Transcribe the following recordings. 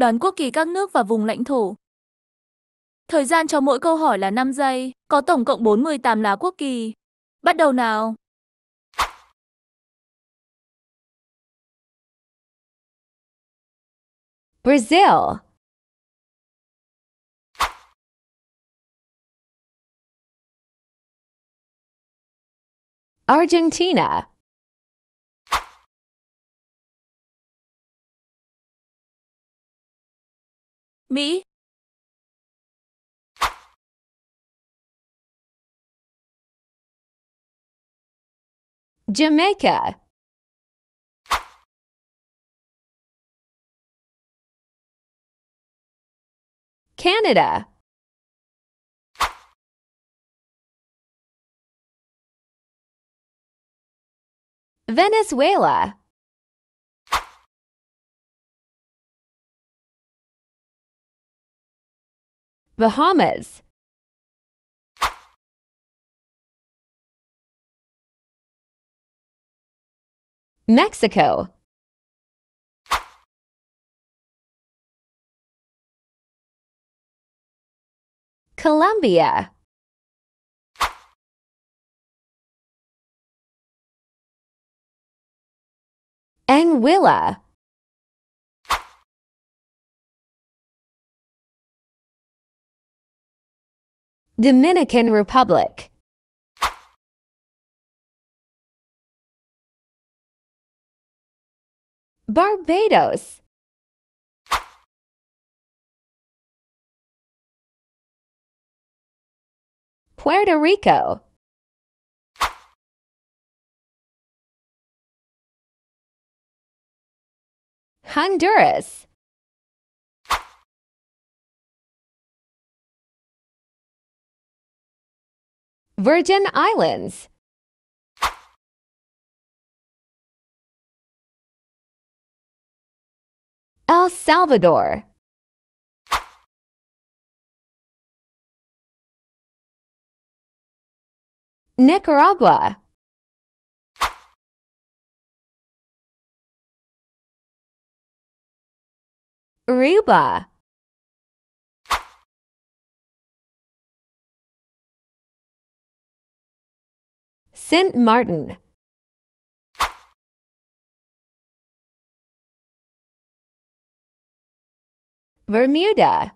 đoán quốc kỳ các nước và vùng lãnh thổ. Thời gian cho mỗi câu hỏi là 5 giây, có tổng cộng 48 lá quốc kỳ. Bắt đầu nào! Brazil Argentina Me? Jamaica. Canada. Venezuela. bahamas Mexico Colombia Anguilla Dominican Republic Barbados Puerto Rico Honduras Virgin Islands El Salvador Nicaragua Aruba St. Martin Bermuda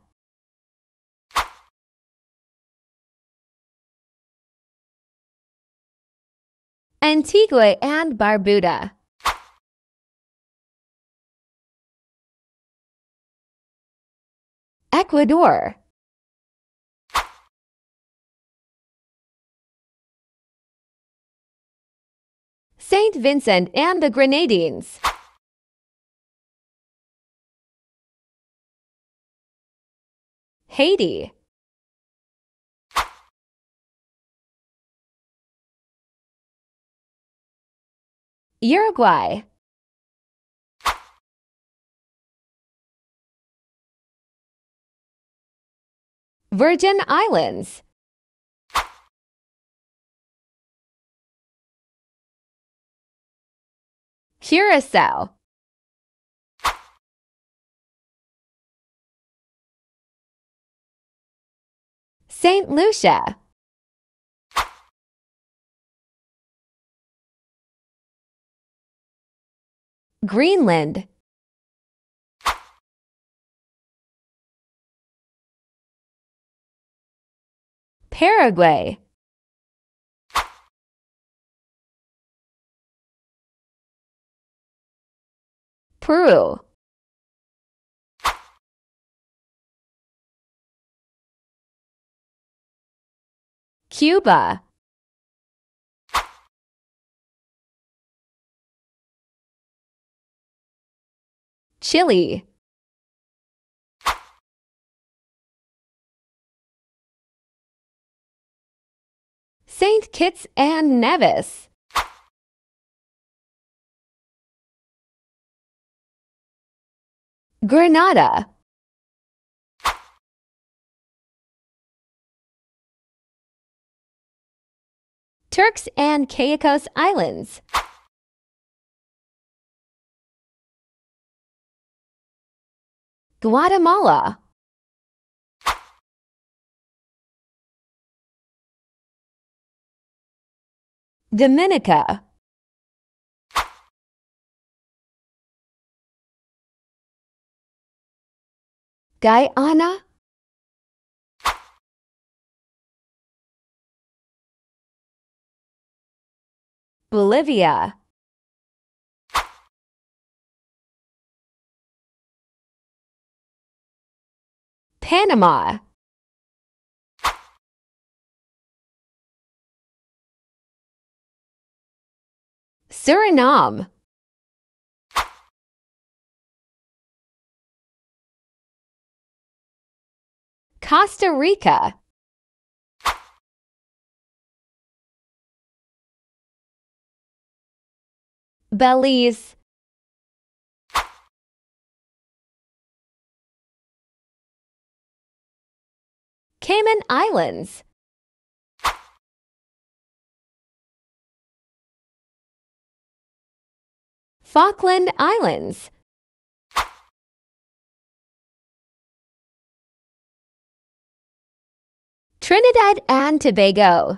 Antigua and Barbuda Ecuador St. Vincent and the Grenadines. Haiti. Uruguay. Virgin Islands. Curacao St. Lucia Greenland Paraguay Peru Cuba Chile St. Kitts and Nevis Granada, Turks and Caicos Islands Guatemala Dominica Guyana Bolivia Panama Suriname Costa Rica. Belize. Cayman Islands. Falkland Islands. Trinidad and Tobago.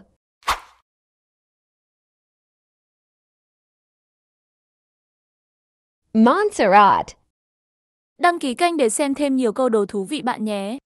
Montserrat. Đăng ký kênh để xem thêm nhiều câu đố thú vị bạn nhé.